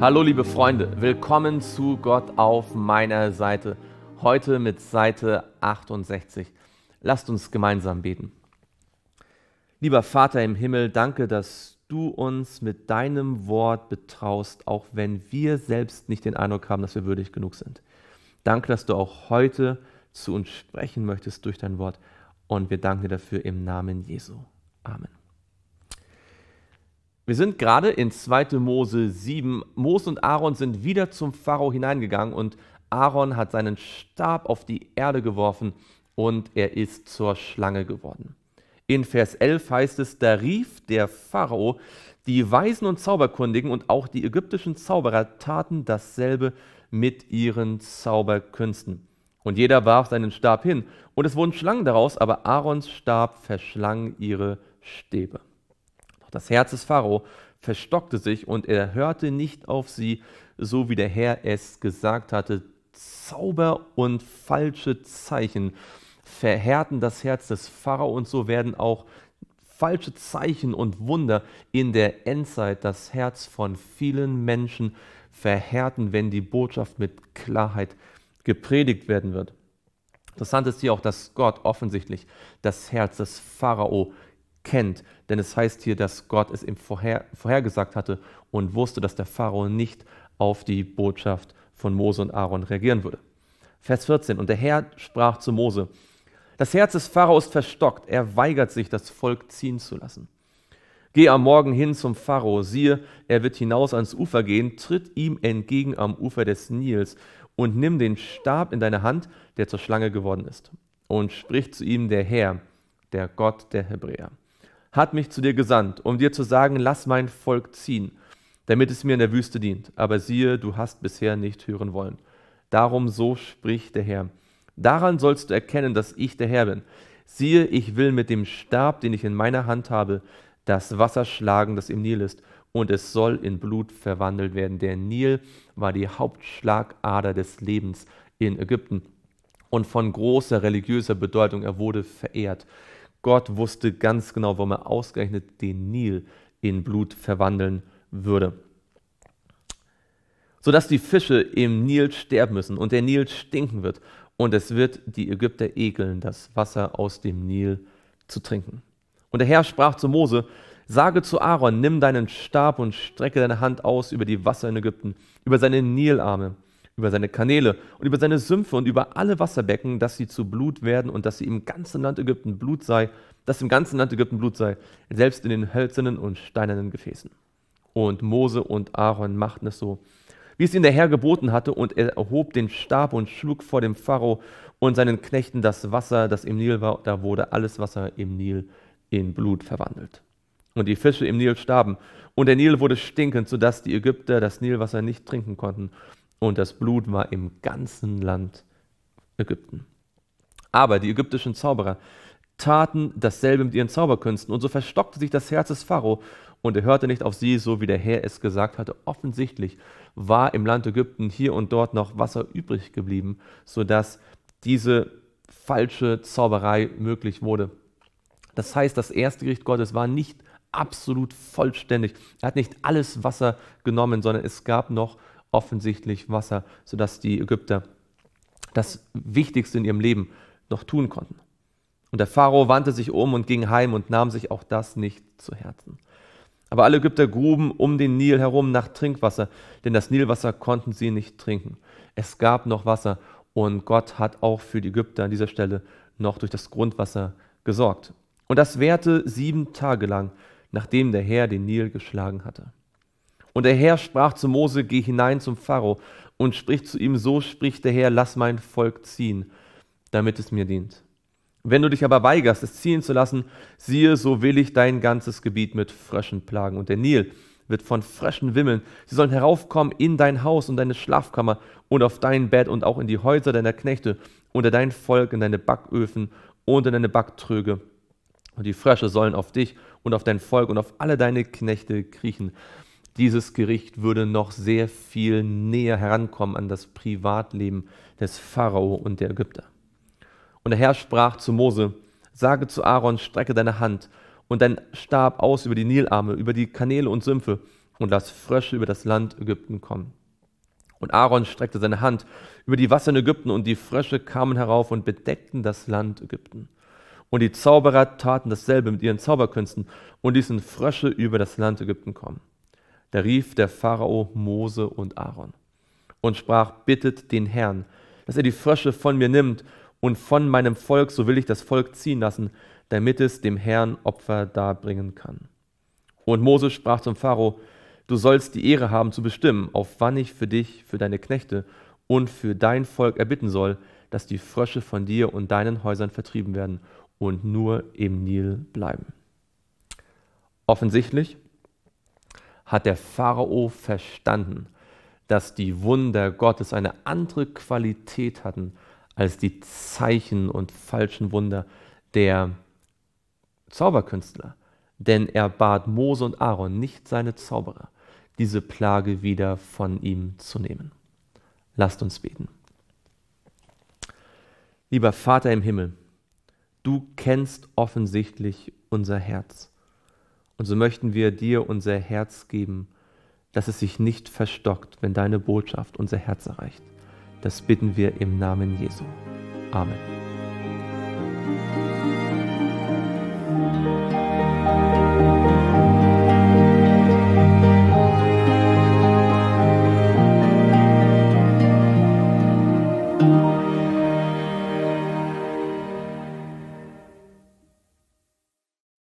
Hallo liebe Freunde, willkommen zu Gott auf meiner Seite. Heute mit Seite 68. Lasst uns gemeinsam beten. Lieber Vater im Himmel, danke, dass du uns mit deinem Wort betraust, auch wenn wir selbst nicht den Eindruck haben, dass wir würdig genug sind. Danke, dass du auch heute zu uns sprechen möchtest durch dein Wort. Und wir danken dir dafür im Namen Jesu. Amen. Wir sind gerade in 2. Mose 7. Mose und Aaron sind wieder zum Pharao hineingegangen und Aaron hat seinen Stab auf die Erde geworfen und er ist zur Schlange geworden. In Vers 11 heißt es, da rief der Pharao die Weisen und Zauberkundigen und auch die ägyptischen Zauberer taten dasselbe mit ihren Zauberkünsten. Und jeder warf seinen Stab hin, und es wurden Schlangen daraus, aber Aarons Stab verschlang ihre Stäbe. Das Herz des Pharao verstockte sich und er hörte nicht auf sie, so wie der Herr es gesagt hatte. Zauber und falsche Zeichen verhärten das Herz des Pharao und so werden auch falsche Zeichen und Wunder in der Endzeit das Herz von vielen Menschen verhärten, wenn die Botschaft mit Klarheit gepredigt werden wird. Interessant ist hier auch, dass Gott offensichtlich das Herz des Pharao kennt. Denn es heißt hier, dass Gott es ihm vorher, vorhergesagt hatte und wusste, dass der Pharao nicht auf die Botschaft von Mose und Aaron reagieren würde. Vers 14. Und der Herr sprach zu Mose, das Herz des Pharao ist verstockt, er weigert sich, das Volk ziehen zu lassen. Geh am Morgen hin zum Pharao, siehe, er wird hinaus ans Ufer gehen, tritt ihm entgegen am Ufer des Nils und nimm den Stab in deine Hand, der zur Schlange geworden ist, und sprich zu ihm der Herr, der Gott der Hebräer hat mich zu dir gesandt, um dir zu sagen, lass mein Volk ziehen, damit es mir in der Wüste dient. Aber siehe, du hast bisher nicht hören wollen. Darum so spricht der Herr. Daran sollst du erkennen, dass ich der Herr bin. Siehe, ich will mit dem Stab, den ich in meiner Hand habe, das Wasser schlagen, das im Nil ist, und es soll in Blut verwandelt werden. Der Nil war die Hauptschlagader des Lebens in Ägypten und von großer religiöser Bedeutung. Er wurde verehrt. Gott wusste ganz genau, warum er ausgerechnet den Nil in Blut verwandeln würde. Sodass die Fische im Nil sterben müssen und der Nil stinken wird. Und es wird die Ägypter ekeln, das Wasser aus dem Nil zu trinken. Und der Herr sprach zu Mose, sage zu Aaron, nimm deinen Stab und strecke deine Hand aus über die Wasser in Ägypten, über seine Nilarme über seine Kanäle und über seine Sümpfe und über alle Wasserbecken, dass sie zu Blut werden und dass sie im ganzen Land Ägypten Blut sei, dass im ganzen Land Ägypten Blut sei, selbst in den hölzernen und steinernen Gefäßen. Und Mose und Aaron machten es so, wie es ihnen der Herr geboten hatte, und er erhob den Stab und schlug vor dem Pharao und seinen Knechten das Wasser, das im Nil war, da wurde alles Wasser im Nil in Blut verwandelt. Und die Fische im Nil starben, und der Nil wurde stinkend, sodass die Ägypter das Nilwasser nicht trinken konnten. Und das Blut war im ganzen Land Ägypten. Aber die ägyptischen Zauberer taten dasselbe mit ihren Zauberkünsten, und so verstockte sich das Herz des Pharao, und er hörte nicht auf sie, so wie der Herr es gesagt hatte. Offensichtlich war im Land Ägypten hier und dort noch Wasser übrig geblieben, sodass diese falsche Zauberei möglich wurde. Das heißt, das erste Gericht Gottes war nicht absolut vollständig. Er hat nicht alles Wasser genommen, sondern es gab noch offensichtlich Wasser, sodass die Ägypter das Wichtigste in ihrem Leben noch tun konnten. Und der Pharao wandte sich um und ging heim und nahm sich auch das nicht zu Herzen. Aber alle Ägypter gruben um den Nil herum nach Trinkwasser, denn das Nilwasser konnten sie nicht trinken. Es gab noch Wasser und Gott hat auch für die Ägypter an dieser Stelle noch durch das Grundwasser gesorgt. Und das währte sieben Tage lang, nachdem der Herr den Nil geschlagen hatte. Und der Herr sprach zu Mose, geh hinein zum Pharao und sprich zu ihm, so spricht der Herr, lass mein Volk ziehen, damit es mir dient. Wenn du dich aber weigerst, es ziehen zu lassen, siehe, so will ich dein ganzes Gebiet mit Fröschen plagen. Und der Nil wird von Fröschen wimmeln. Sie sollen heraufkommen in dein Haus und deine Schlafkammer und auf dein Bett und auch in die Häuser deiner Knechte, unter dein Volk, in deine Backöfen und in deine Backtröge. Und die Frösche sollen auf dich und auf dein Volk und auf alle deine Knechte kriechen dieses Gericht würde noch sehr viel näher herankommen an das Privatleben des Pharao und der Ägypter. Und der Herr sprach zu Mose, sage zu Aaron, strecke deine Hand und dein Stab aus über die Nilarme, über die Kanäle und Sümpfe und lass Frösche über das Land Ägypten kommen. Und Aaron streckte seine Hand über die Wasser in Ägypten und die Frösche kamen herauf und bedeckten das Land Ägypten. Und die Zauberer taten dasselbe mit ihren Zauberkünsten und ließen Frösche über das Land Ägypten kommen. Da rief der Pharao Mose und Aaron und sprach, bittet den Herrn, dass er die Frösche von mir nimmt und von meinem Volk, so will ich das Volk ziehen lassen, damit es dem Herrn Opfer darbringen kann. Und Mose sprach zum Pharao, du sollst die Ehre haben zu bestimmen, auf wann ich für dich, für deine Knechte und für dein Volk erbitten soll, dass die Frösche von dir und deinen Häusern vertrieben werden und nur im Nil bleiben. Offensichtlich hat der Pharao verstanden, dass die Wunder Gottes eine andere Qualität hatten als die Zeichen und falschen Wunder der Zauberkünstler. Denn er bat Mose und Aaron, nicht seine Zauberer, diese Plage wieder von ihm zu nehmen. Lasst uns beten. Lieber Vater im Himmel, du kennst offensichtlich unser Herz und so möchten wir dir unser Herz geben, dass es sich nicht verstockt, wenn deine Botschaft unser Herz erreicht. Das bitten wir im Namen Jesu. Amen.